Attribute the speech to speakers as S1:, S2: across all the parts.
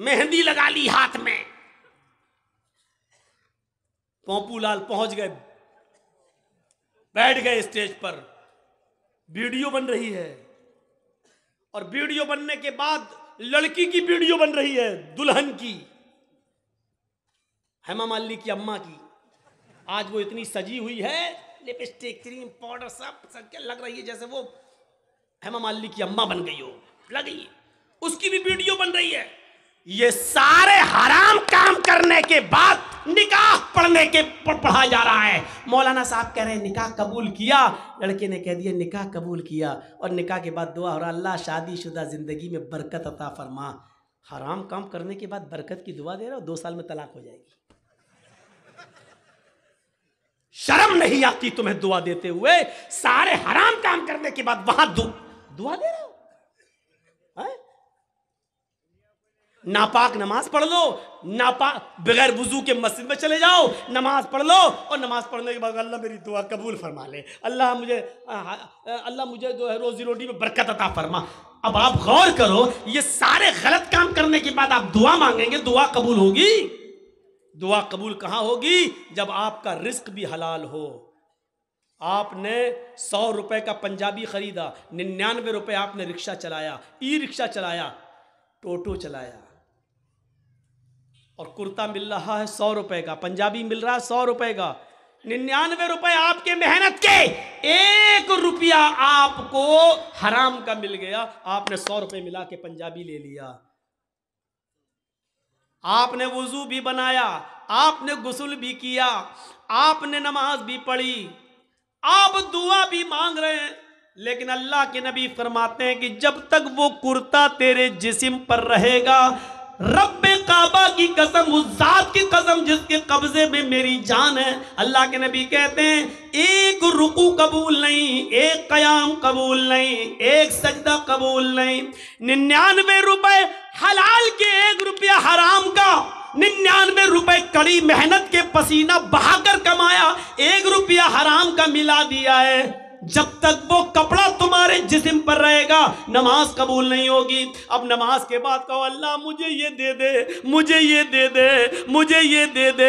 S1: मेहंदी लगा ली हाथ में लाल पहुंच गए बैठ गए स्टेज पर वीडियो बन रही है और वीडियो बनने के बाद लड़की की वीडियो बन रही है दुल्हन की हेमा मालिनी की अम्मा की आज वो इतनी सजी हुई है लिपस्टिक क्रीम पाउडर सब सब क्या लग रही है जैसे वो हेमा मालिनी की अम्मा बन गई हो लगी उसकी भी वीडियो बन रही है ये सारे हराम काम करने के बाद निकाह पढ़ने के पढ़ा जा रहा है मौलाना साहब कह रहे हैं निकाह कबूल किया लड़के ने कह दिया निकाह कबूल किया और निकाह के बाद दुआ हो रहा अल्लाह शादीशुदा ज़िंदगी में बरकत अता फरमा हराम काम करने के बाद बरकत की दुआ दे रहा हो दो साल में तलाक हो जाएगी शर्म नहीं आती तुम्हें दुआ देते हुए सारे हराम काम करने के बाद वहां दुआ दे रहे नापाक नमाज पढ़ लो नापाक बगैर वजू के मस्जिद में चले जाओ नमाज पढ़ लो और नमाज पढ़ने के बाद अल्लाह मेरी दुआ कबूल फरमा ले अल्लाह मुझे अल्लाह मुझे जो है रोज़ी रोटी में बरकत अता फरमा अब आप गौर करो ये सारे गलत काम करने के बाद आप दुआ मांगेंगे दुआ कबूल होगी दुआ कबूल कहाँ होगी जब आपका रिस्क भी हलाल हो आपने सौ रुपए का पंजाबी खरीदा निन्यानवे रुपए आपने रिक्शा चलाया ई रिक्शा चलाया टोटो चलाया और कुर्ता मिल रहा है सौ रुपए का पंजाबी मिल रहा है सौ रुपए का निन्यानवे रुपए आपके मेहनत के एक रुपया आपको हराम का मिल गया आपने सौ रुपए मिला के पंजाबी ले लिया आपने वजू भी बनाया आपने गुसल भी किया आपने नमाज भी पढ़ी आप दुआ भी मांग रहे हैं लेकिन अल्लाह के नबी फरमाते हैं कि जब तक वो कुर्ता तेरे जिस्म पर रहेगा रब काबा की कसम उस जात की कसम जिसके कब्जे में मेरी जान है अल्लाह के नबी कहते हैं एक रुकू कबूल नहीं एक कयाम कबूल नहीं एक सजदा कबूल नहीं निन्यानवे रुपए हलाल के एक रुपया हराम का निन्यानवे रुपए कड़ी मेहनत के पसीना बहाकर कमाया एक रुपया हराम का मिला दिया है जब तक वो कपड़ा तुम्हारे जिस्म पर रहेगा नमाज कबूल नहीं होगी अब नमाज के बाद कहो अल्लाह मुझे ये दे दे मुझे ये दे दे मुझे ये दे दे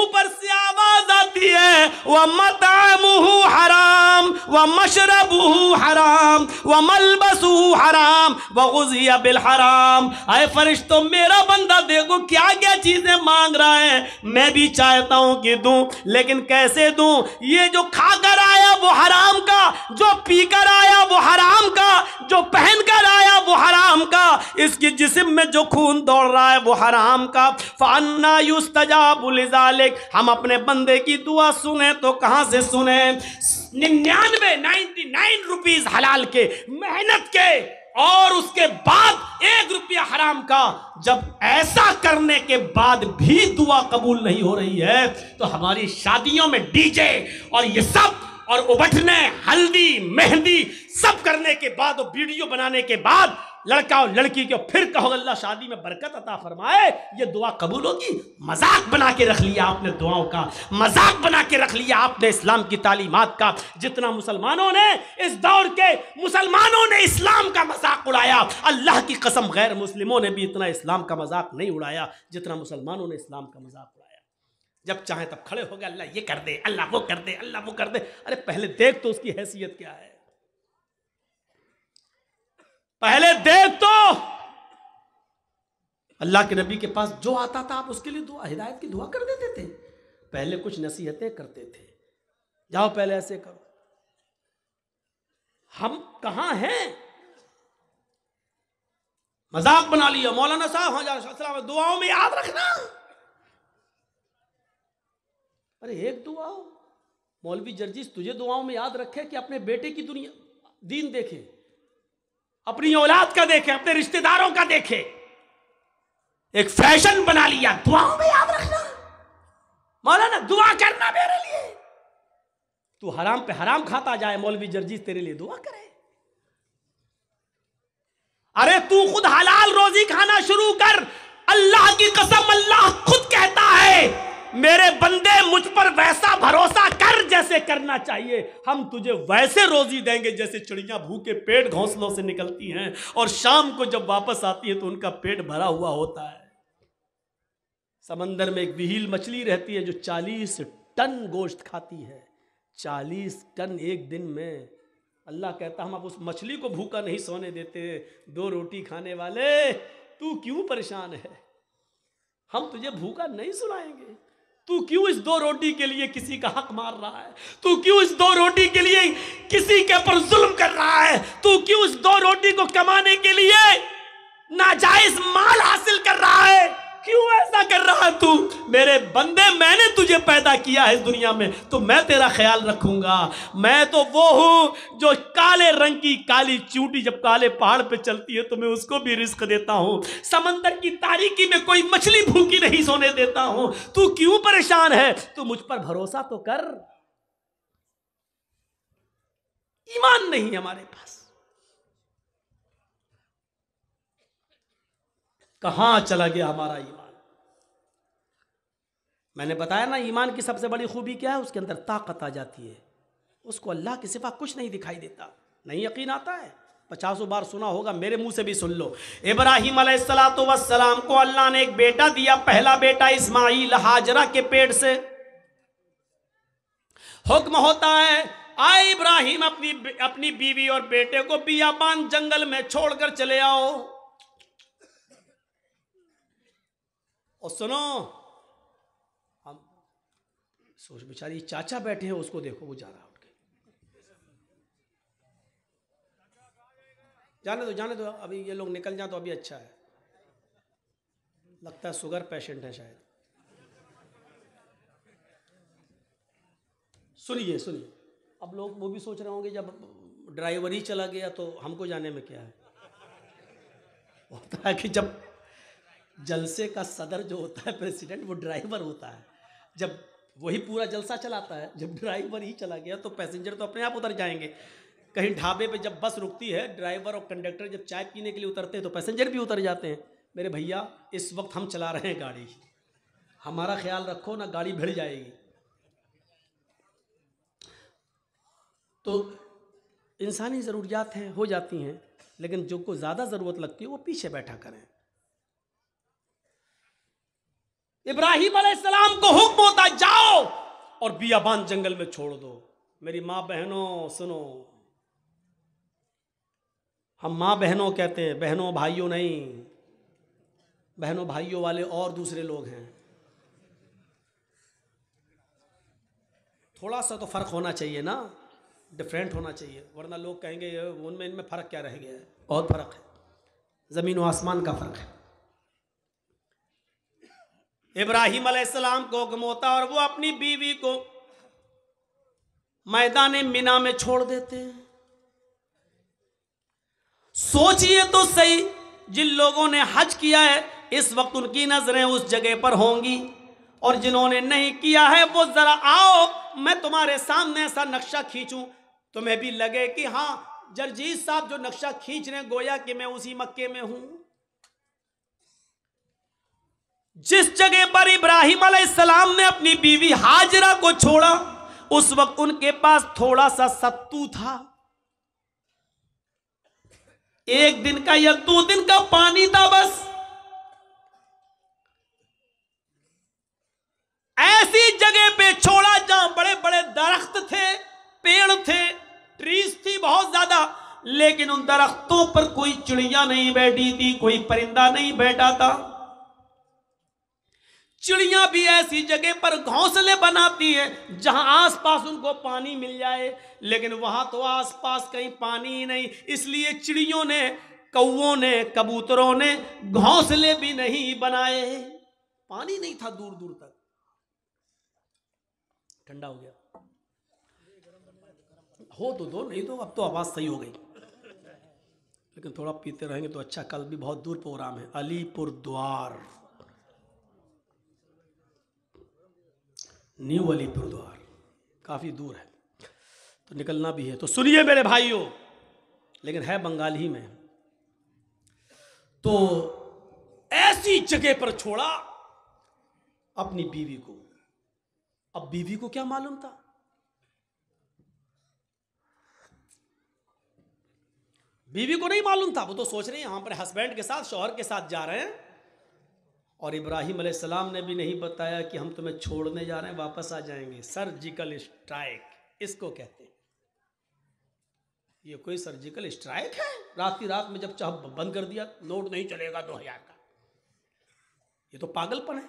S1: ऊपर से आवाज आती है वह मतामू हराम व मशरबू हराम व मलबसू हराम व गुजिया बिल हराम अरे फरिश तो मेरा बंदा देखो क्या क्या चीज़ें मांग रहा है मैं भी चाहता हूँ कि दू लेकिन कैसे दू ये जो खाकर आया वो हराम का का जो पीकर आया वो हराम का जो पहन कर आया वो हराम का इसकी जिसम में जो खून दौड़ रहा है वो हराम का फाना युस्तजाबुलजालिक हम अपने बंदे की दुआ सुने तो कहाँ से सुने निन्यानवे नाइन्टी नाइन रुपीज़ हलाल के मेहनत के और उसके बाद एक रुपया हराम का जब ऐसा करने के बाद भी दुआ कबूल नहीं हो रही है तो हमारी शादियों में डीजे और ये सब और उबटने हल्दी मेहंदी सब करने के बाद और वीडियो बनाने के बाद लड़का और लड़की को फिर कहो अल्लाह शादी में बरकत अता फरमाए ये दुआ कबूल होगी मजाक बना के रख लिया आपने दुआओं का मजाक बना के रख लिया आपने इस्लाम की तालीमत का जितना मुसलमानों ने इस दौर के मुसलमानों ने इस्लाम का मजाक उड़ाया अल्लाह की कसम गैर मुस्लिमों ने भी इतना इस्लाम का मजाक नहीं उड़ाया जितना मुसलमानों ने इस्लाम का मजाक उड़ाया जब चाहे तब खड़े हो गए अल्लाह ये कर दे अल्लाह वो कर दे अल्लाह वो कर दे अरे पहले देख तो उसकी हैसियत क्या है पहले देख तो अल्लाह के नबी के पास जो आता था आप उसके लिए दुआ हिदायत की दुआ कर देते थे पहले कुछ नसीहतें करते थे जाओ पहले ऐसे करो हम कहा हैं मजाक बना लिया मौलाना साहब हाँ दुआओं में याद रखना अरे एक दुआ मौलवी जर्जिस तुझे दुआओं में याद रखे कि अपने बेटे की दुनिया दीन देखे अपनी औलाद का देखे अपने रिश्तेदारों का देखे एक फैशन बना लिया दुआओं में याद रखना मौलाना दुआ करना मेरे लिए तू हराम पे हराम खाता जाए मौलवी जर्जीज तेरे लिए दुआ करे अरे तू खुद हलाल रोजी खाना शुरू कर अल्लाह की कसम अल्लाह खुद कहता है मेरे बंदे मुझ पर वैसा भरोसा कर जैसे करना चाहिए हम तुझे वैसे रोजी देंगे जैसे चिड़िया भूखे पेट घोंसलों से निकलती हैं और शाम को जब वापस आती है तो उनका पेट भरा हुआ होता है समंदर में एक विहील मछली रहती है जो चालीस टन गोश्त खाती है चालीस टन एक दिन में अल्लाह कहता हम आप उस मछली को भूखा नहीं सोने देते दो रोटी खाने वाले तू क्यों परेशान है हम तुझे भूखा नहीं सुनाएंगे तू क्यों इस दो रोटी के लिए किसी का हक मार रहा है तू क्यों इस दो रोटी के लिए किसी के ऊपर जुल्म कर रहा है तू क्यों इस दो रोटी को कमाने के लिए नाजायज माल हासिल कर रहा है क्यों ऐसा कर रहा है तू मेरे बंदे मैंने तुझे पैदा किया है इस दुनिया में तो मैं तेरा ख्याल रखूंगा मैं तो वो हूं जो काले रंग की काली चूटी जब काले पहाड़ पे चलती है तो मैं उसको भी रिस्क देता हूं समंदर की तारीकी में कोई मछली भूखी नहीं सोने देता हूं तू क्यों परेशान है तू मुझ पर भरोसा तो कर ईमान नहीं हमारे पास कहां चला गया हमारा ईमान मैंने बताया ना ईमान की सबसे बड़ी खूबी क्या है उसके अंदर ताकत आ जाती है उसको अल्लाह की सिफा कुछ नहीं दिखाई देता नहीं यकीन आता है पचासों बार सुना होगा मेरे मुंह से भी सुन लो इब्राहिम सलाम को अल्लाह ने एक बेटा दिया पहला बेटा इस्माइल हाजरा के पेड़ से हुक्म होता है आए इब्राहिम अपनी अपनी बीवी और बेटे को बियाबान जंगल में छोड़कर चले आओ और सुनो हम सोच बेचारी चाचा बैठे हैं उसको देखो वो जा रहा उठ के जाने दो जाने दो अभी ये लोग निकल जाए तो अभी अच्छा है लगता है शुगर पेशेंट है शायद सुनिए सुनिए अब लोग वो भी सोच रहे होंगे जब ड्राइवर ही चला गया तो हमको जाने में क्या है होता है कि जब जलसे का सदर जो होता है प्रेसिडेंट वो ड्राइवर होता है जब वही पूरा जलसा चलाता है जब ड्राइवर ही चला गया तो पैसेंजर तो अपने आप उतर जाएंगे कहीं ढाबे पे जब बस रुकती है ड्राइवर और कंडक्टर जब चाय पीने के लिए उतरते हैं तो पैसेंजर भी उतर जाते हैं मेरे भैया इस वक्त हम चला रहे हैं गाड़ी हमारा ख्याल रखो ना गाड़ी भिड़ जाएगी तो इंसानी ज़रूरियात हैं हो जाती हैं लेकिन जो को ज़्यादा ज़रूरत लगती है वो पीछे बैठा करें इब्राहिम सलाम को हुक्म होता जाओ और बियाबान जंगल में छोड़ दो मेरी माँ बहनों सुनो हम माँ बहनों कहते हैं बहनों भाइयों नहीं बहनों भाइयों वाले और दूसरे लोग हैं थोड़ा सा तो फर्क होना चाहिए ना डिफरेंट होना चाहिए वरना लोग कहेंगे उनमें इनमें फ़र्क क्या रह गया है बहुत फ़र्क है ज़मीन व आसमान का फ़र्क है इब्राहिम अलैहिस्सलाम को गमोता और वो अपनी बीवी को मैदान मीना में छोड़ देते हैं सोचिए तो सही जिन लोगों ने हज किया है इस वक्त उनकी नजरें उस जगह पर होंगी और जिन्होंने नहीं किया है वो जरा आओ मैं तुम्हारे सामने ऐसा नक्शा खींचूं तुम्हें भी लगे कि हाँ जरजीत साहब जो नक्शा खींच रहे हैं गोया कि मैं उसी मक्के में हूं जिस जगह पर इब्राहिम सलाम ने अपनी बीवी हाजरा को छोड़ा उस वक्त उनके पास थोड़ा सा सत्तू था एक दिन का या दो दिन का पानी था बस ऐसी जगह पे छोड़ा जहां बड़े बड़े दरख्त थे पेड़ थे ट्रीज थी बहुत ज्यादा लेकिन उन दरख्तों पर कोई चिड़िया नहीं बैठी थी कोई परिंदा नहीं बैठा था चिड़िया भी ऐसी जगह पर घोंसले बनाती हैं जहां आसपास उनको पानी मिल जाए लेकिन वहां तो आसपास कहीं पानी ही नहीं इसलिए चिड़ियों ने कौओं ने कबूतरों ने घोंसले भी नहीं बनाए पानी नहीं था दूर दूर तक ठंडा हो गया हो तो दो नहीं तो अब तो आवाज सही हो गई लेकिन थोड़ा पीते रहेंगे तो अच्छा कल भी बहुत दूर प्रोग्राम है अलीपुर द्वार न्यू अलीपुर द्वार काफ़ी दूर है तो निकलना भी है तो सुनिए मेरे भाइयों लेकिन है बंगाल ही में तो ऐसी जगह पर छोड़ा अपनी बीवी को अब बीवी को क्या मालूम था बीवी को नहीं मालूम था वो तो सोच रहे है यहां पर हस्बैंड के साथ शोहर के साथ जा रहे हैं और इब्राहिम सलाम ने भी नहीं बताया कि हम तुम्हें छोड़ने जा रहे हैं वापस आ जाएंगे सर्जिकल स्ट्राइक इसको कहते हैं ये कोई सर्जिकल स्ट्राइक है रात की रात में जब चाह बंद कर दिया नोट नहीं चलेगा दो हजार का ये तो पागलपन है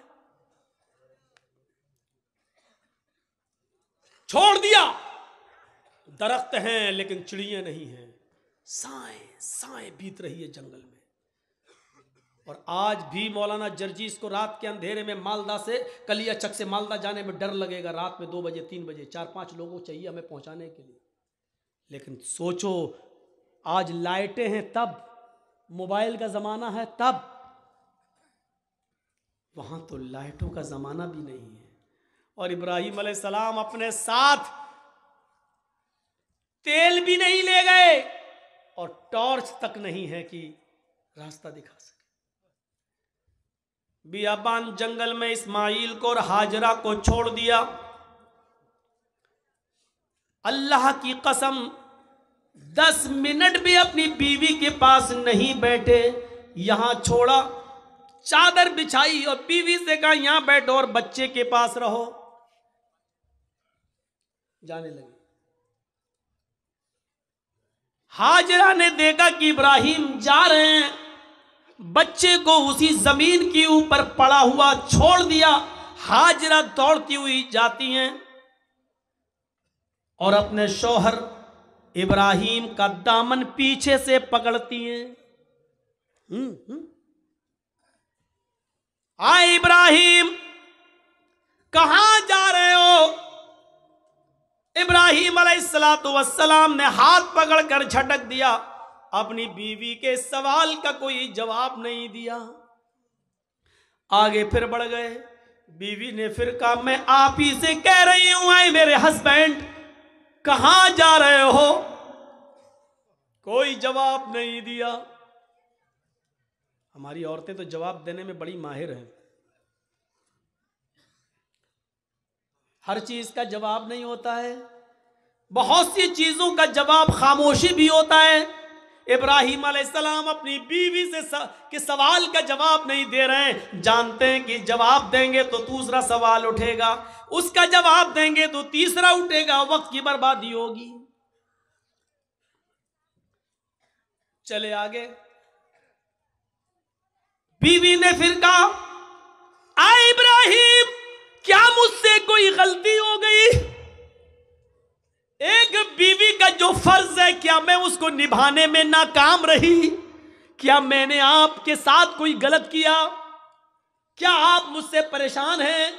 S1: छोड़ दिया दरख्त हैं लेकिन चिड़िया नहीं हैं साए साए बीत रही है जंगल में और आज भी मौलाना जर्जीस को रात के अंधेरे में मालदा से कलिया चक से मालदा जाने में डर लगेगा रात में दो बजे तीन बजे चार पांच लोगों चाहिए हमें पहुंचाने के लिए लेकिन सोचो आज लाइटें हैं तब मोबाइल का ज़माना है तब वहां तो लाइटों का ज़माना भी नहीं है और इब्राहिम सलाम अपने साथ तेल भी नहीं ले गए और टॉर्च तक नहीं है कि रास्ता दिखा सके बियाबान जंगल में इस्माइल को और हाजरा को छोड़ दिया अल्लाह की कसम दस मिनट भी अपनी बीवी के पास नहीं बैठे यहां छोड़ा चादर बिछाई और बीवी से कहा यहां बैठो और बच्चे के पास रहो जाने लगे हाजरा ने देखा कि इब्राहिम जा रहे हैं बच्चे को उसी जमीन के ऊपर पड़ा हुआ छोड़ दिया हाजरा दौड़ती हुई जाती हैं और अपने शोहर इब्राहिम का दामन पीछे से पकड़ती हैं हम्म, हम्म। आ इब्राहिम कहा जा रहे हो इब्राहिम सलात वसलाम ने हाथ पकड़कर झटक दिया अपनी बीवी के सवाल का कोई जवाब नहीं दिया आगे फिर बढ़ गए बीवी ने फिर कहा मैं आप ही से कह रही हूं आई मेरे हस्बैंड कहा जा रहे हो कोई जवाब नहीं दिया हमारी औरतें तो जवाब देने में बड़ी माहिर हैं हर चीज का जवाब नहीं होता है बहुत सी चीजों का जवाब खामोशी भी होता है इब्राहिम सलाम अपनी बीवी से के सवाल का जवाब नहीं दे रहे हैं जानते हैं कि जवाब देंगे तो दूसरा सवाल उठेगा उसका जवाब देंगे तो तीसरा उठेगा वक्त की बर्बादी होगी चले आगे बीवी ने फिर कहा आ इब्राहिम क्या मुझसे कोई गलती हो गई एक बीवी का जो फर्ज है क्या मैं उसको निभाने में नाकाम रही क्या मैंने आपके साथ कोई गलत किया क्या आप मुझसे परेशान हैं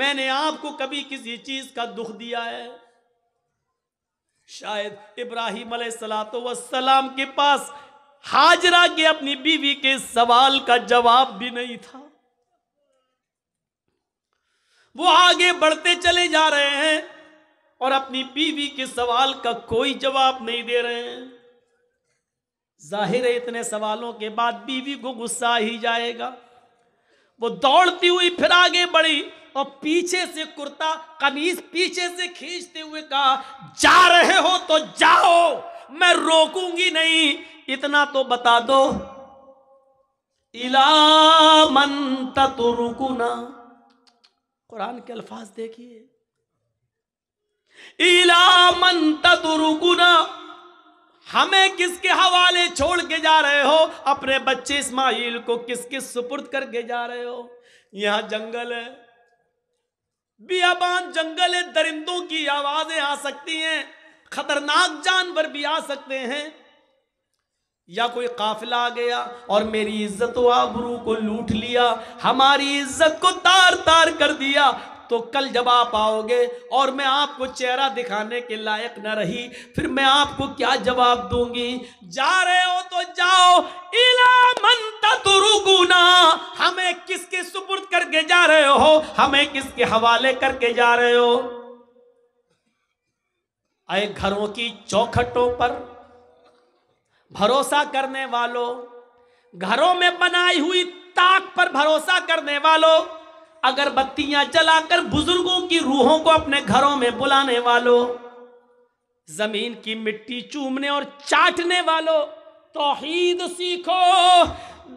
S1: मैंने आपको कभी किसी चीज का दुख दिया है शायद इब्राहिम वसलाम के पास हाजरा के अपनी बीवी के सवाल का जवाब भी नहीं था वो आगे बढ़ते चले जा रहे हैं और अपनी बीवी के सवाल का कोई जवाब नहीं दे रहे हैं जाहिर है इतने सवालों के बाद बीवी को गुस्सा ही जाएगा वो दौड़ती हुई फिर आगे बढ़ी और पीछे से कुर्ता कमीज पीछे से खींचते हुए कहा जा रहे हो तो जाओ मैं रोकूंगी नहीं इतना तो बता दो इला मन तुरुकुना कुरान के अल्फाज देखिए इला मन हमें किसके हवाले छोड़ के जा रहे हो अपने बच्चे इस्माइल को किसके सुपुर्द करके जा रहे हो यहां जंगल है बियाबान जंगल है दरिंदों की आवाजें आ सकती हैं खतरनाक जानवर भी आ सकते हैं या कोई काफिला आ गया और मेरी इज्जत आबरू को लूट लिया हमारी इज्जत को तार तार कर दिया तो कल जब आप आओगे और मैं आपको चेहरा दिखाने के लायक न रही फिर मैं आपको क्या जवाब दूंगी जा रहे हो तो जाओ इला हमें किसके सुपुर्द करके जा रहे हो हमें किसके हवाले करके जा रहे हो आए घरों की चौखटों पर भरोसा करने वालों घरों में बनाई हुई ताक पर भरोसा करने वालों अगरबत्तियां जलाकर बुजुर्गों की रूहों को अपने घरों में बुलाने वालों जमीन की मिट्टी चूमने और चाटने वालों तोहीद सीखो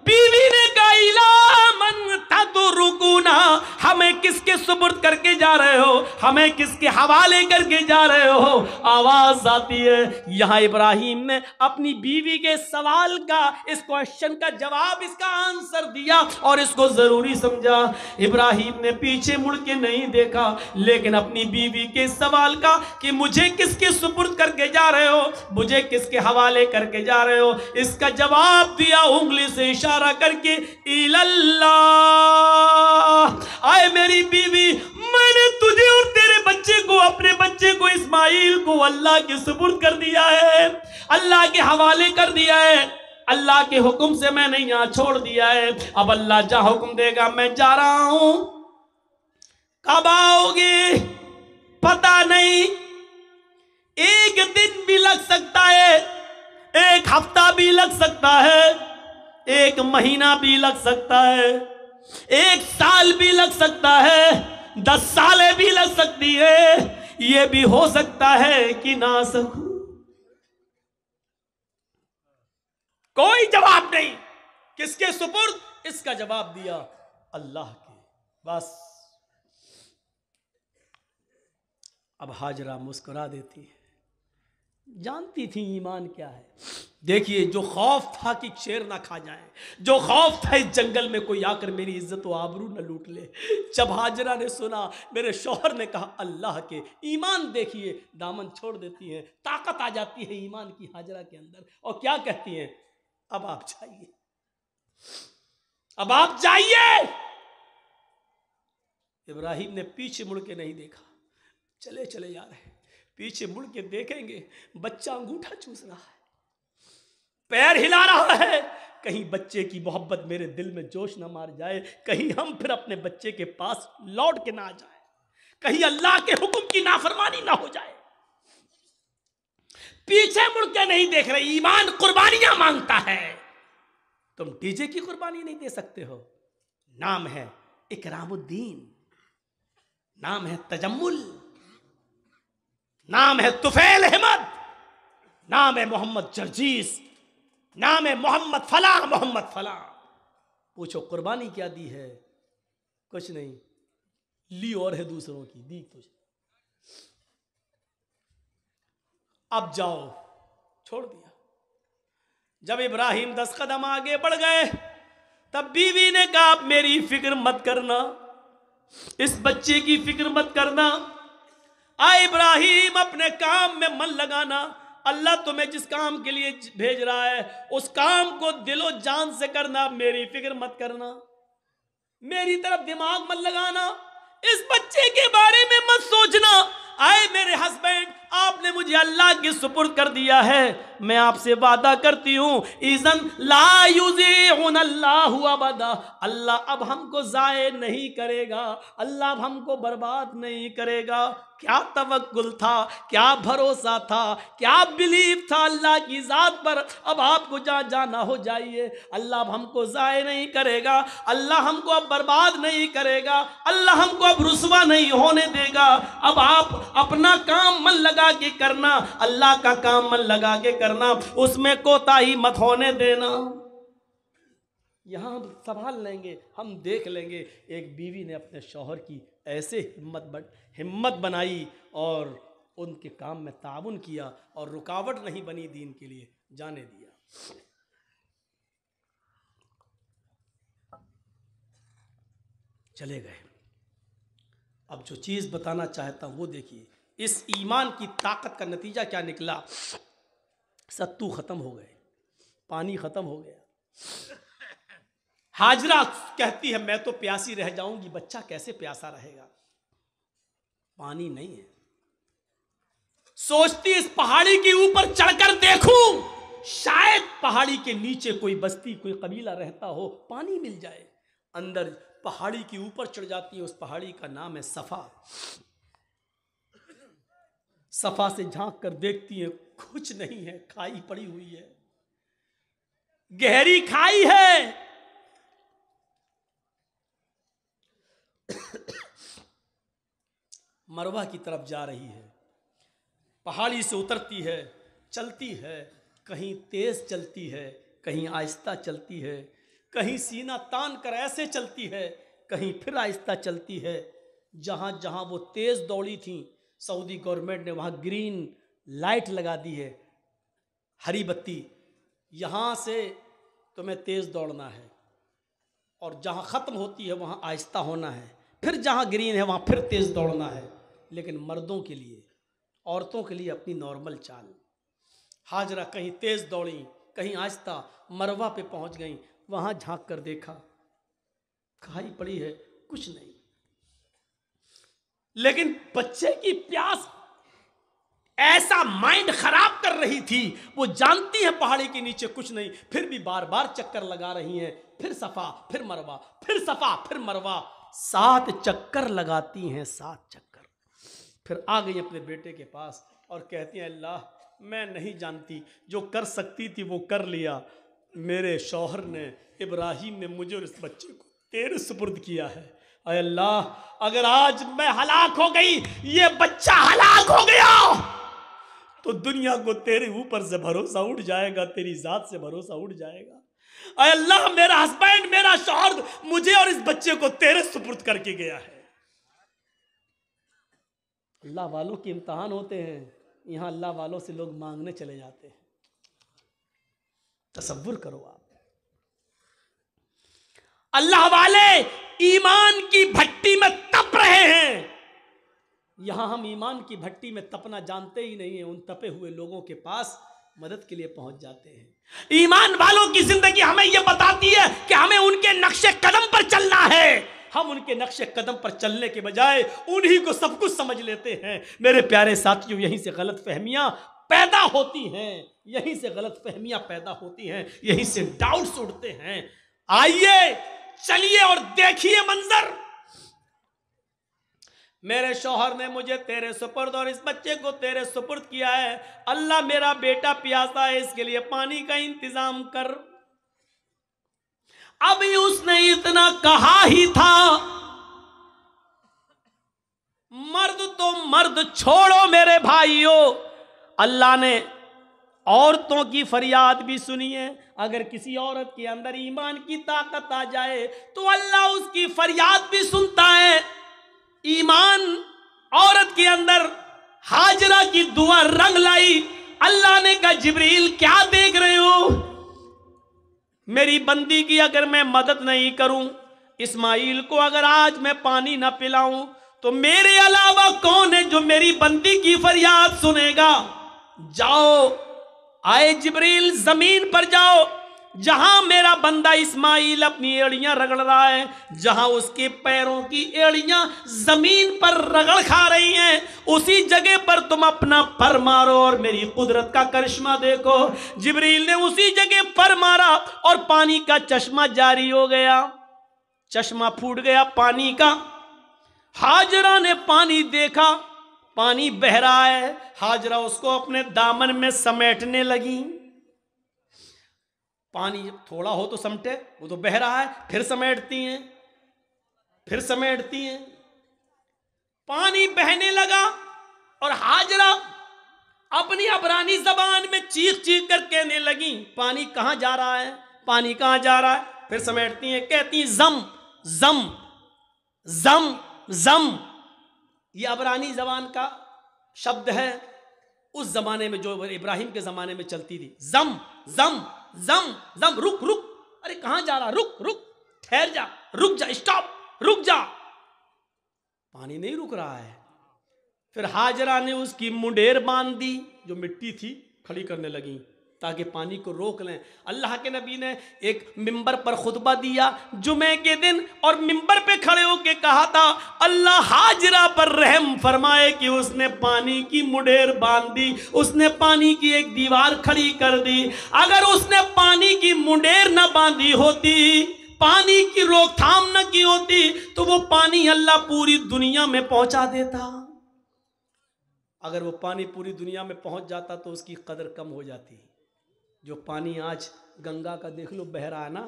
S1: बीवी ने गाइला मन तो हमें किसके सुपुर्द करके जा रहे हो हमें किसके हवाले करके जा रहे हो आवाज आती है यहां इब्राहिम ने अपनी बीवी के सवाल का इस क्वेश्चन का जवाब इसका आंसर दिया और इसको जरूरी समझा इब्राहिम ने पीछे मुड़ के नहीं देखा लेकिन अपनी बीवी के सवाल का कि मुझे किसके सुपुर्द करके जा रहे हो मुझे किसके हवाले करके जा रहे हो इसका जवाब दिया उंगली से इशारा करके आए मेरी बीवी मैंने तुझे और तेरे बच्चे को अपने बच्चे को इस्माइल को अल्लाह के सुपुर्द कर दिया है अल्लाह के हवाले कर दिया है अल्लाह के हुक्म से मैंने यहां छोड़ दिया है अब अल्लाह जा हुक्म देगा मैं जा रहा हूं कब आओगे पता नहीं एक दिन भी लग सकता है एक हफ्ता भी लग सकता है एक महीना भी लग सकता है एक साल भी लग सकता है दस साल भी लग सकती है ये भी हो सकता है कि ना सकू कोई जवाब नहीं किसके सुपुर्द इसका जवाब दिया अल्लाह के बस अब हाजरा मुस्कुरा देती है जानती थी ईमान क्या है देखिए जो खौफ था कि शेर ना खा जाए जो खौफ था इस जंगल में कोई आकर मेरी इज्जत व आबरू न लूट ले जब हाजरा ने सुना मेरे शोहर ने कहा अल्लाह के ईमान देखिए दामन छोड़ देती है ताकत आ जाती है ईमान की हाजरा के अंदर और क्या कहती हैं अब आप जाइए अब आप जाइए इब्राहिम ने पीछे मुड़ के नहीं देखा चले चले जा रहे पीछे मुड़ के देखेंगे बच्चा अंगूठा चूस रहा है पैर हिला रहा है कहीं बच्चे की मोहब्बत मेरे दिल में जोश ना मार जाए कहीं हम फिर अपने बच्चे के पास लौट के ना जाए कहीं अल्लाह के हुक्म की नाफरमानी ना हो जाए पीछे मुड़ के नहीं देख रहे ईमान कुर्बानियां मांगता है तुम डीजे की कुर्बानी नहीं दे सकते हो नाम है इकरामुद्दीन नाम है तजम्मुल नाम है तुफेल अहमद नाम है मोहम्मद जर्जीस नाम है मोहम्मद फला मोहम्मद फला पूछो कुर्बानी क्या दी है कुछ नहीं ली और है दूसरों की दी कुछ तो अब जाओ छोड़ दिया जब इब्राहिम दस कदम आगे बढ़ गए तब बीवी ने कहा आप मेरी फिक्र मत करना इस बच्चे की फिक्र मत करना आ इब्राहिम अपने काम में मन लगाना अल्लाह तुम्हें जिस काम के लिए भेज रहा है उस काम को दिलो जान से करना मेरी फिक्र मत करना मेरी तरफ दिमाग मत लगाना इस बच्चे के बारे में मत सोचना आए मेरे हस्बैंड आपने मुझे अल्लाह के सुपुर्द कर दिया है मैं आपसे वादा करती हूँ ईजन लाबदा अल्लाह अब हमको ज़ाय नहीं करेगा अल्लाह अब हमको बर्बाद नहीं करेगा क्या तवक्ल था क्या भरोसा था क्या बिलीव था अल्लाह की ज़ात पर अब आपको जहाँ जाना हो जाइए अल्लाह अब हमको ज़ाय नहीं करेगा अल्लाह हमको अब बर्बाद नहीं करेगा अल्लाह हमको अब रुसवा नहीं होने देगा अब आप अपना काम मन लगा के करना अल्लाह का काम मन लगा के करना उसमें कोताही मत होने देना यहां हम संभाल लेंगे हम देख लेंगे एक बीवी ने अपने शौहर की ऐसे हिम्मत बन हिम्मत बनाई और उनके काम में ताउन किया और रुकावट नहीं बनी दीन के लिए जाने दिया चले गए अब जो चीज़ बताना चाहता हूँ वो देखिए इस ईमान की ताकत का नतीजा क्या निकला सत्तू ख़त्म हो गए पानी ख़त्म हो गया हाजरा कहती है मैं तो प्यासी रह जाऊंगी बच्चा कैसे प्यासा रहेगा पानी नहीं है सोचती इस पहाड़ी के ऊपर चढ़कर देखूं शायद पहाड़ी के नीचे कोई बस्ती कोई कबीला रहता हो पानी मिल जाए अंदर पहाड़ी के ऊपर चढ़ जाती है उस पहाड़ी का नाम है सफ़ा सफ़ा से झांक कर देखती है कुछ नहीं है खाई पड़ी हुई है गहरी खाई है मरवा की तरफ जा रही है पहाड़ी से उतरती है चलती है कहीं तेज चलती है कहीं आहिस्ता चलती है कहीं सीना तान कर ऐसे चलती है कहीं फिर आहिस्ता चलती है जहाँ जहाँ वो तेज़ दौड़ी थी सऊदी गवर्नमेंट ने वहाँ ग्रीन लाइट लगा दी है हरी बत्ती यहाँ से तुम्हें तेज़ दौड़ना है और जहाँ ख़त्म होती है वहाँ आहिस्ता होना है फिर जहाँ ग्रीन है वहाँ फिर तेज़ दौड़ना है लेकिन मर्दों के लिए औरतों के लिए अपनी नॉर्मल चाल हाजरा कहीं तेज़ दौड़ी कहीं आहिस्ता मरवा पे पहुँच गई वहां झांक कर देखा खाई पड़ी है कुछ नहीं लेकिन बच्चे की प्यास ऐसा माइंड खराब कर रही थी वो जानती है पहाड़ी के नीचे कुछ नहीं फिर भी बार बार चक्कर लगा रही हैं फिर सफा फिर मरवा फिर सफा फिर मरवा सात चक्कर लगाती हैं सात चक्कर फिर आ गई अपने बेटे के पास और कहती हैं अल्लाह मैं नहीं जानती जो कर सकती थी वो कर लिया मेरे शौहर ने इब्राहिम ने मुझे और इस बच्चे को तेरे सुपुर्द किया है अरे अल्लाह अगर आज मैं हलाक हो गई ये बच्चा हलाक हो गया तो दुनिया को तेरे ऊपर से भरोसा उठ जाएगा तेरी जात से भरोसा उठ जाएगा अरे अल्लाह मेरा हस्बैंड मेरा शौहर मुझे और इस बच्चे को तेरे सुपुर्द करके गया है अल्लाह वालों के इम्तहान होते हैं यहाँ अल्लाह वालों से लोग मांगने चले जाते हैं तस्वुर करो आप अल्लाह वाले ईमान की भट्टी में तप रहे हैं यहां हम ईमान की भट्टी में तपना जानते ही नहीं है उन तपे हुए लोगों के पास मदद के लिए पहुंच जाते हैं ईमान वालों की जिंदगी हमें यह बताती है कि हमें उनके नक्शे कदम पर चलना है हम उनके नक्शे कदम पर चलने के बजाय उन्हीं को सब कुछ समझ लेते हैं मेरे प्यारे साथियों यहीं से गलत फहमियां पैदा होती हैं यहीं से गलत फहमियां पैदा होती हैं यहीं से डाउट्स उठते हैं आइए चलिए और देखिए मंजर मेरे शोहर ने मुझे तेरे सुपुर्द और इस बच्चे को तेरे सुपुर्द किया है अल्लाह मेरा बेटा प्यासा है इसके लिए पानी का इंतजाम कर अभी उसने इतना कहा ही था मर्द तो मर्द छोड़ो मेरे भाइयों अल्लाह ने औरतों की फरियाद भी सुनी है अगर किसी औरत के अंदर ईमान की ताकत आ जाए तो अल्लाह उसकी फरियाद भी सुनता है ईमान औरत के अंदर हाजरा की दुआ रंग लाई अल्लाह ने कहा जिब्रील क्या देख रहे हो मेरी बंदी की अगर मैं मदद नहीं करूं इस्माइल को अगर आज मैं पानी ना पिलाऊं तो मेरे अलावा कौन है जो मेरी बंदी की फरियाद सुनेगा जाओ आए जबरील जमीन पर जाओ जहां मेरा बंदा इस्माइल अपनी एड़ियां रगड़ रहा है जहां उसके पैरों की एड़ियां जमीन पर रगड़ खा रही हैं उसी जगह पर तुम अपना पर मारो और मेरी कुदरत का करिश्मा देखो जिब्रील ने उसी जगह पर मारा और पानी का चश्मा जारी हो गया चश्मा फूट गया पानी का हाजरा ने पानी देखा पानी बह रहा है हाजरा उसको अपने दामन में समेटने लगी पानी थोड़ा हो तो समटे वो तो बह रहा है फिर समेटती हैं फिर समेटती हैं पानी बहने लगा और हाजरा अपनी अबरानी जबान में चीख चीख कर कहने लगी पानी कहां जा रहा है पानी कहां जा रहा है फिर समेटती हैं कहती जम जम जम जम ये अबरानी जबान का शब्द है उस जमाने में जो इब्राहिम के जमाने में चलती थी जम जम जम जम रुक रुक अरे कहां जा रहा रुक रुक ठहर जा रुक जा स्टॉप रुक जा पानी नहीं रुक रहा है फिर हाजरा ने उसकी मुंडेर बांध दी जो मिट्टी थी खड़ी करने लगी ताकि पानी को रोक लें अल्लाह के नबी ने एक मिंबर पर खुतबा दिया जुमे के दिन और मिंबर पे खड़े होके कहा था अल्लाह हाजरा पर रहम फरमाए कि उसने पानी की मुडेर बांध दी उसने पानी की एक दीवार खड़ी कर दी अगर उसने पानी की मुडेर ना बांधी होती पानी की रोकथाम न की होती तो वो पानी अल्लाह पूरी दुनिया में पहुंचा देता अगर वो पानी पूरी दुनिया में पहुंच जाता तो उसकी कदर कम हो जाती जो पानी आज गंगा का देख लो बह रहा है ना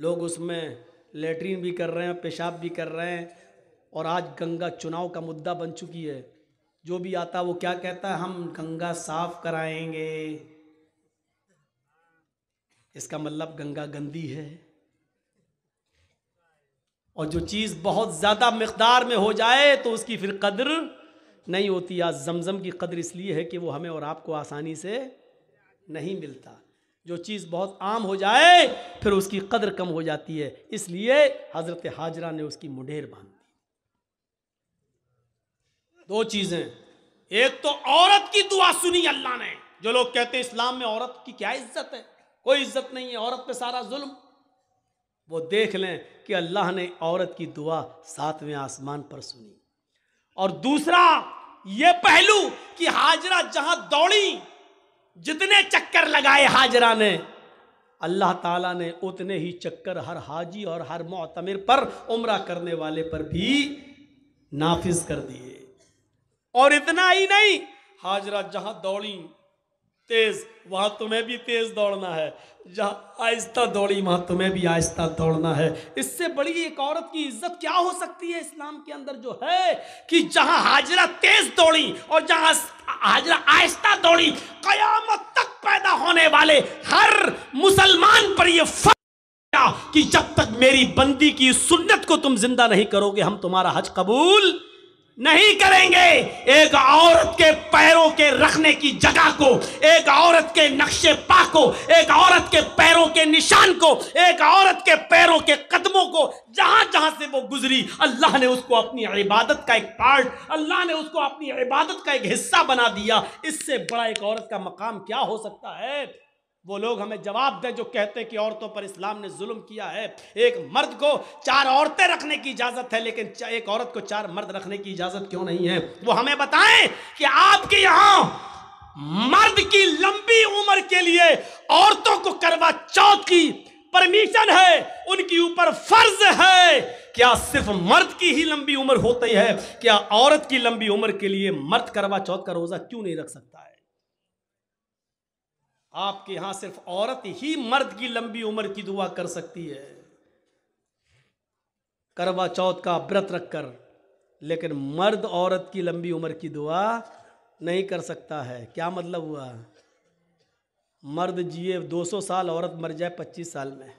S1: लोग उसमें लेटरिन भी कर रहे हैं पेशाब भी कर रहे हैं और आज गंगा चुनाव का मुद्दा बन चुकी है जो भी आता वो क्या कहता है हम गंगा साफ कराएंगे इसका मतलब गंगा गंदी है और जो चीज़ बहुत ज़्यादा मकदार में हो जाए तो उसकी फिर कदर नहीं होती आज जमज़म की कदर इसलिए है कि वो हमें और आपको आसानी से नहीं मिलता जो चीज़ बहुत आम हो जाए फिर उसकी कदर कम हो जाती है इसलिए हज़रत हाजरा ने उसकी मुढेर बांध दी दो चीज़ें एक तो औरत की दुआ सुनी अल्लाह ने जो लोग कहते हैं इस्लाम में औरत की क्या इज्जत है कोई इज्जत नहीं है औरत पे सारा जुल्म वो देख लें कि अल्लाह ने औरत की दुआ सातवें आसमान पर सुनी और दूसरा ये पहलू कि हाजरा जहां दौड़ी जितने चक्कर लगाए हाजरा ने अल्लाह ताला ने उतने ही चक्कर हर हाजी और हर मोतमिर पर उम्र करने वाले पर भी नाफिज कर दिए और इतना ही नहीं हाजरा जहां दौड़ी तेज वहां तुम्हें भी तेज दौड़ना है जहां आहिस्ता दौड़ी वहां तुम्हें भी आहिस्ता दौड़ना है इससे बड़ी एक औरत की इज्जत क्या हो सकती है इस्लाम के अंदर जो है कि जहां हाजरा तेज दौड़ी और जहां हाजरा आहिस्ता दौड़ी कयामत तक पैदा होने वाले हर मुसलमान पर यह फर्क कि जब तक मेरी बंदी की सुन्नत को तुम जिंदा नहीं करोगे हम तुम्हारा हज कबूल नहीं करेंगे एक औरत के पैरों के रखने की जगह को एक औरत के नक्शे पा को एक औरत के पैरों के निशान को एक औरत के पैरों के कदमों को जहां जहां से वो गुजरी अल्लाह ने उसको अपनी इबादत का एक पार्ट अल्लाह ने उसको अपनी इबादत का एक हिस्सा बना दिया इससे बड़ा एक औरत का मकाम क्या हो सकता है वो लोग हमें जवाब दें जो कहते हैं कि औरतों पर इस्लाम ने जुल्म किया है एक मर्द को चार औरतें रखने की इजाज़त है लेकिन एक औरत को चार मर्द रखने की इजाज़त क्यों नहीं है वो हमें बताएं कि आपके यहां मर्द की लंबी उम्र के लिए औरतों को करवा चौथ की परमिशन है उनके ऊपर फर्ज है क्या सिर्फ मर्द की ही लंबी उम्र होती है क्या औरत की लंबी उम्र के लिए मर्द करवा चौथ का रोज़ा क्यों नहीं रख सकता है आपके यहां सिर्फ औरत ही मर्द की लंबी उम्र की दुआ कर सकती है करवा चौथ का व्रत रखकर लेकिन मर्द औरत की लंबी उम्र की दुआ नहीं कर सकता है क्या मतलब हुआ मर्द जिए 200 साल औरत मर जाए 25 साल में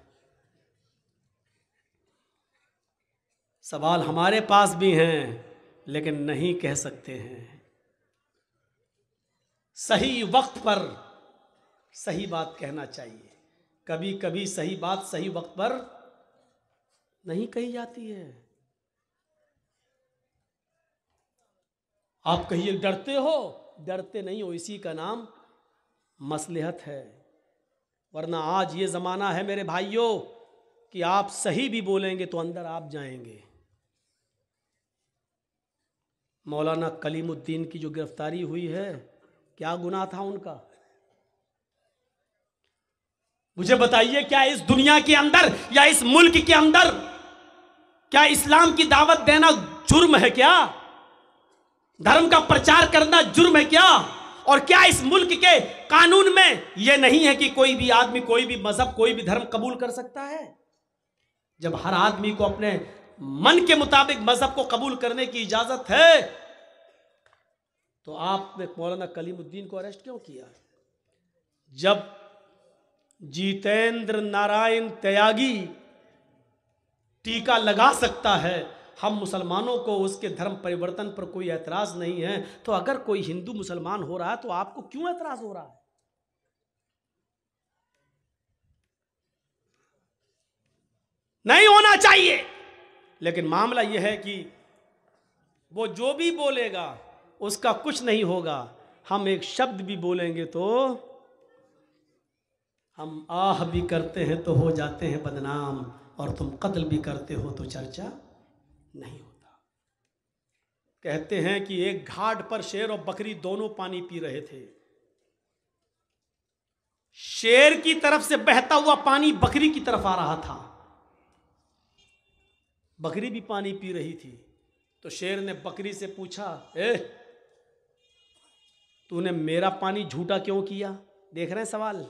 S1: सवाल हमारे पास भी हैं लेकिन नहीं कह सकते हैं सही वक्त पर सही बात कहना चाहिए कभी कभी सही बात सही वक्त पर नहीं कही जाती है आप कहिए डरते हो डरते नहीं हो इसी का नाम मसलहत है वरना आज ये ज़माना है मेरे भाइयों कि आप सही भी बोलेंगे तो अंदर आप जाएंगे मौलाना कलीमुद्दीन की जो गिरफ्तारी हुई है क्या गुनाह था उनका मुझे बताइए क्या इस दुनिया के अंदर या इस मुल्क के अंदर क्या इस्लाम की दावत देना जुर्म है क्या धर्म का प्रचार करना जुर्म है क्या और क्या इस मुल्क के कानून में यह नहीं है कि कोई भी आदमी कोई भी मजहब कोई भी धर्म कबूल कर सकता है जब हर आदमी को अपने मन के मुताबिक मजहब को कबूल करने की इजाजत है तो आपने मौलाना कलीमुद्दीन को अरेस्ट क्यों किया जब जीतेंद्र नारायण त्यागी टीका लगा सकता है हम मुसलमानों को उसके धर्म परिवर्तन पर कोई एतराज़ नहीं है तो अगर कोई हिंदू मुसलमान हो रहा है तो आपको क्यों ऐतराज हो रहा है नहीं होना चाहिए लेकिन मामला यह है कि वो जो भी बोलेगा उसका कुछ नहीं होगा हम एक शब्द भी बोलेंगे तो हम आह भी करते हैं तो हो जाते हैं बदनाम और तुम कत्ल भी करते हो तो चर्चा नहीं होता कहते हैं कि एक घाट पर शेर और बकरी दोनों पानी पी रहे थे शेर की तरफ से बहता हुआ पानी बकरी की तरफ आ रहा था बकरी भी पानी पी रही थी तो शेर ने बकरी से पूछा ए तूने मेरा पानी झूठा क्यों किया देख रहे हैं सवाल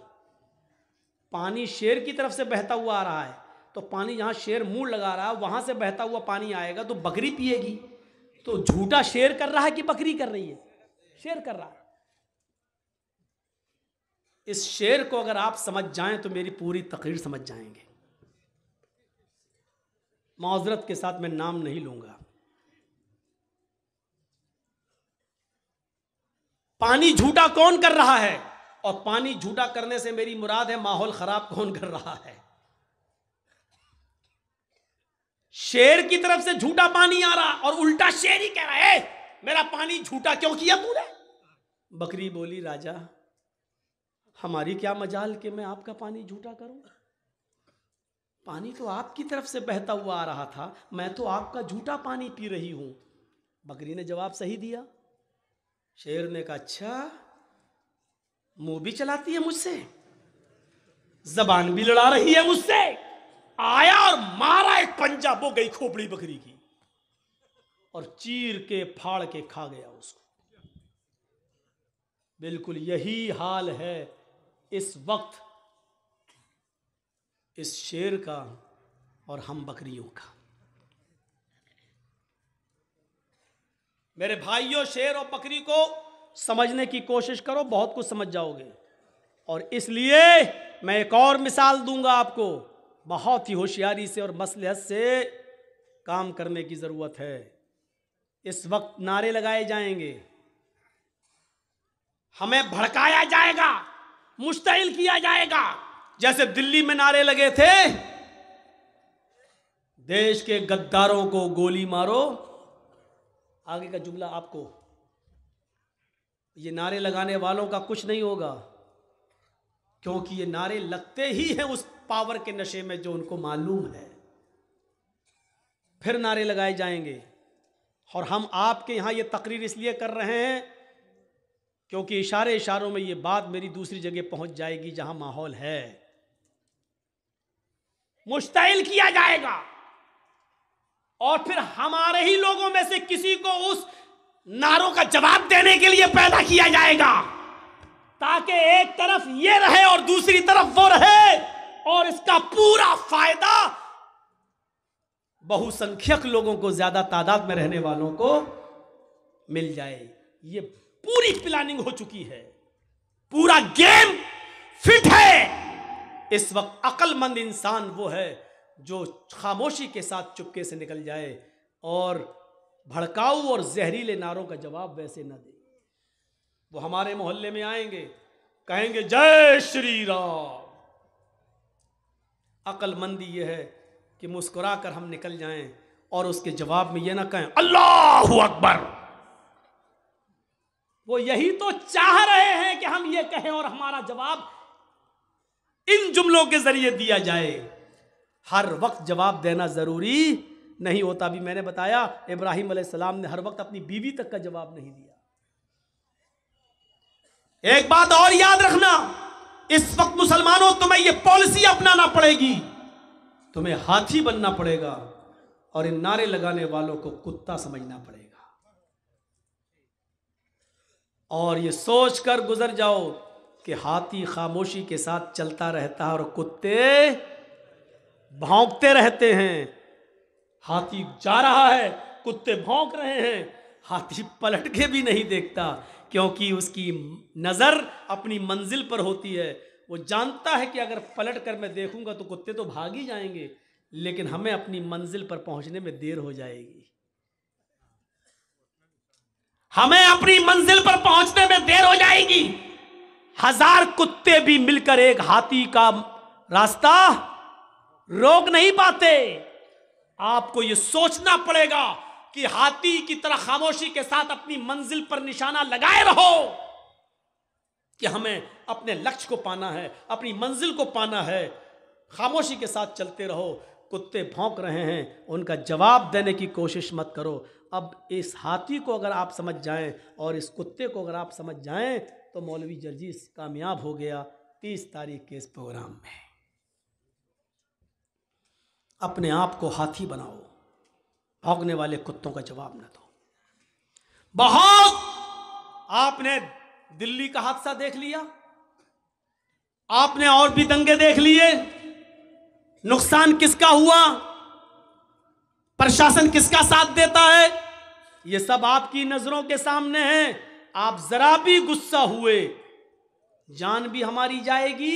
S1: पानी शेर की तरफ से बहता हुआ आ रहा है तो पानी जहाँ शेर मुंह लगा रहा है वहाँ से बहता हुआ पानी आएगा तो बकरी पिएगी तो झूठा शेर कर रहा है कि बकरी कर रही है शेर कर रहा है इस शेर को अगर आप समझ जाएं तो मेरी पूरी तकरीर समझ जाएंगे माजरत के साथ मैं नाम नहीं लूंगा पानी झूठा कौन कर रहा है और पानी झूठा करने से मेरी मुराद है माहौल खराब कौन कर रहा है शेर की तरफ से झूठा पानी आ रहा और उल्टा शेर ही कह रहा है मेरा पानी झूठा क्यों किया तूने बकरी बोली राजा हमारी क्या मजाल के मैं आपका पानी झूठा करूं पानी तो आपकी तरफ से बहता हुआ आ रहा था मैं तो आपका झूठा पानी पी रही हूं बकरी ने जवाब सही दिया शेर ने कहा अच्छा मुंह भी चलाती है मुझसे जबान भी लड़ा रही है मुझसे आया और मारा एक पंजा वो गई खोपड़ी बकरी की और चीर के फाड़ के खा गया उसको बिल्कुल यही हाल है इस वक्त इस शेर का और हम बकरियों का मेरे भाइयों शेर और बकरी को समझने की कोशिश करो बहुत कुछ समझ जाओगे और इसलिए मैं एक और मिसाल दूंगा आपको बहुत ही होशियारी से और मसलहत से काम करने की ज़रूरत है इस वक्त नारे लगाए जाएंगे हमें भड़काया जाएगा मुश्तिल किया जाएगा जैसे दिल्ली में नारे लगे थे देश के गद्दारों को गोली मारो आगे का जुमला आपको ये नारे लगाने वालों का कुछ नहीं होगा क्योंकि ये नारे लगते ही हैं उस पावर के नशे में जो उनको मालूम है फिर नारे लगाए जाएंगे और हम आपके यहां ये तकरीर इसलिए कर रहे हैं क्योंकि इशारे इशारों में ये बात मेरी दूसरी जगह पहुंच जाएगी जहां माहौल है मुश्तिल किया जाएगा और फिर हमारे ही लोगों में से किसी को उस नारों का जवाब देने के लिए पैदा किया जाएगा ताकि एक तरफ ये रहे और दूसरी तरफ वो रहे और इसका पूरा फायदा बहुसंख्यक लोगों को ज्यादा तादाद में रहने वालों को मिल जाए ये पूरी प्लानिंग हो चुकी है पूरा गेम फिट है इस वक्त अक्लमंद इंसान वो है जो खामोशी के साथ चुपके से निकल जाए और भड़काऊ और जहरीले नारों का जवाब वैसे न दे वो हमारे मोहल्ले में आएंगे कहेंगे जय श्री राम अक्लमंदी यह है कि मुस्कुरा कर हम निकल जाएं और उसके जवाब में यह ना कहें अल्लाह अकबर वो यही तो चाह रहे हैं कि हम ये कहें और हमारा जवाब इन जुमलों के जरिए दिया जाए हर वक्त जवाब देना जरूरी नहीं होता अभी मैंने बताया इब्राहिम सलाम ने हर वक्त अपनी बीवी तक का जवाब नहीं दिया एक बात और याद रखना इस वक्त मुसलमानों तुम्हें यह पॉलिसी अपनाना पड़ेगी तुम्हें हाथी बनना पड़ेगा और इन नारे लगाने वालों को कुत्ता समझना पड़ेगा और ये सोच कर गुजर जाओ कि हाथी खामोशी के साथ चलता रहता है और कुत्ते भौंकते रहते हैं हाथी जा रहा है कुत्ते भौंक रहे हैं हाथी पलट के भी नहीं देखता क्योंकि उसकी नज़र अपनी मंजिल पर होती है वो जानता है कि अगर पलट कर मैं देखूंगा तो कुत्ते तो भाग ही जाएंगे लेकिन हमें अपनी मंजिल पर पहुंचने में देर हो जाएगी हमें अपनी मंजिल पर पहुंचने में देर हो जाएगी हजार कुत्ते भी मिलकर एक हाथी का रास्ता रोक नहीं पाते आपको ये सोचना पड़ेगा कि हाथी की तरह खामोशी के साथ अपनी मंजिल पर निशाना लगाए रहो कि हमें अपने लक्ष्य को पाना है अपनी मंजिल को पाना है खामोशी के साथ चलते रहो कुत्ते भौंक रहे हैं उनका जवाब देने की कोशिश मत करो अब इस हाथी को अगर आप समझ जाएं और इस कुत्ते को अगर आप समझ जाएं तो मौलवी जर्जीस कामयाब हो गया तीस तारीख के इस प्रोग्राम में अपने आप को हाथी बनाओ भागने वाले कुत्तों का जवाब ना दो बहुत आपने दिल्ली का हादसा देख लिया आपने और भी दंगे देख लिए नुकसान किसका हुआ प्रशासन किसका साथ देता है ये सब आपकी नजरों के सामने है आप जरा भी गुस्सा हुए जान भी हमारी जाएगी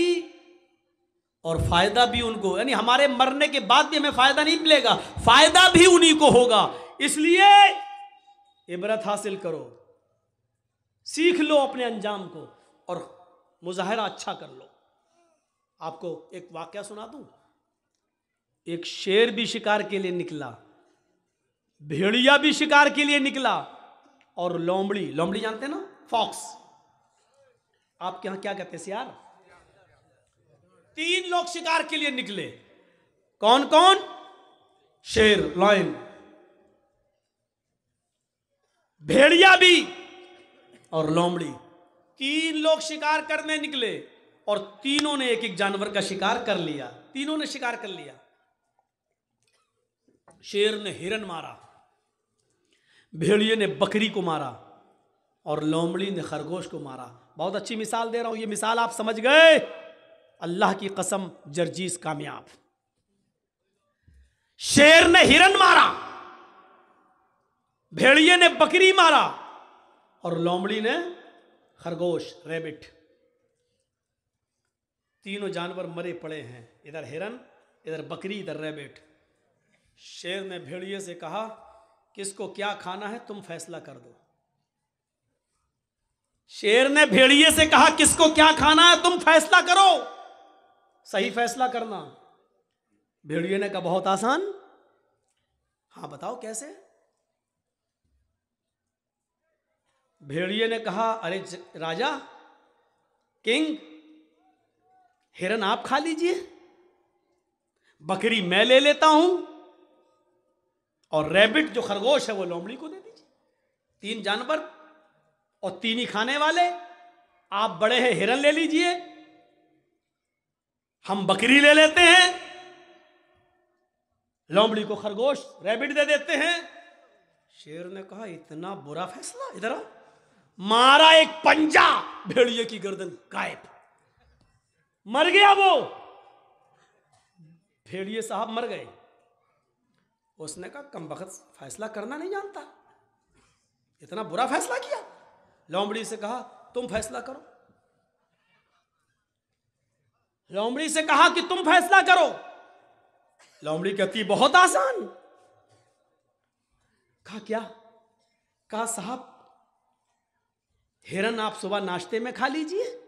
S1: और फायदा भी उनको यानी हमारे मरने के बाद भी हमें फायदा नहीं मिलेगा फायदा भी उन्हीं को होगा इसलिए इबरत हासिल करो सीख लो अपने अंजाम को और मुजाहरा अच्छा कर लो आपको एक वाक्य सुना दू एक शेर भी शिकार के लिए निकला भेड़िया भी शिकार के लिए निकला और लोमड़ी लोमड़ी जानते हैं ना फॉक्स आपके यहां क्या कहते हैं यार तीन लोग शिकार के लिए निकले कौन कौन शेर लॉयन भेड़िया भी और लोमड़ी तीन लोग शिकार करने निकले और तीनों ने एक एक जानवर का शिकार कर लिया तीनों ने शिकार कर लिया शेर ने हिरन मारा भेड़िए ने बकरी को मारा और लोमड़ी ने खरगोश को मारा बहुत अच्छी मिसाल दे रहा हूं ये मिसाल आप समझ गए अल्लाह की कसम जर्जीज कामयाब शेर ने हिरन मारा भेड़िए ने बकरी मारा और लोमड़ी ने खरगोश रेबिट तीनों जानवर मरे पड़े हैं इधर हिरन इधर बकरी इधर रेबिट शेर ने भेड़िए से कहा किसको क्या खाना है तुम फैसला कर दो शेर ने भेड़िए से कहा किसको क्या खाना है तुम फैसला करो सही फैसला करना भेड़िए ने कहा बहुत आसान हाँ बताओ कैसे भेड़िए ने कहा अरे राजा किंग हिरन आप खा लीजिए बकरी मैं ले लेता हूं और रैबिट जो खरगोश है वो लोमड़ी को दे दीजिए तीन जानवर और तीन ही खाने वाले आप बड़े हैं हिरन ले लीजिए हम बकरी ले लेते हैं लोमड़ी को खरगोश रैबिट दे देते हैं शेर ने कहा इतना बुरा फैसला इधर आ मारा एक पंजा भेड़िए की गर्दन गायब मर गया वो भेड़िए साहब मर गए उसने कहा कम वक्त फैसला करना नहीं जानता इतना बुरा फैसला किया लोमड़ी से कहा तुम फैसला करो लोमड़ी से कहा कि तुम फैसला करो लोमड़ी कहती बहुत आसान कहा क्या कहा साहब हिरन आप सुबह नाश्ते में खा लीजिए